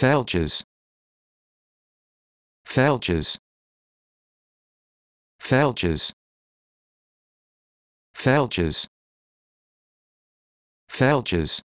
Felches. Felches. Felches. Felches. Felches.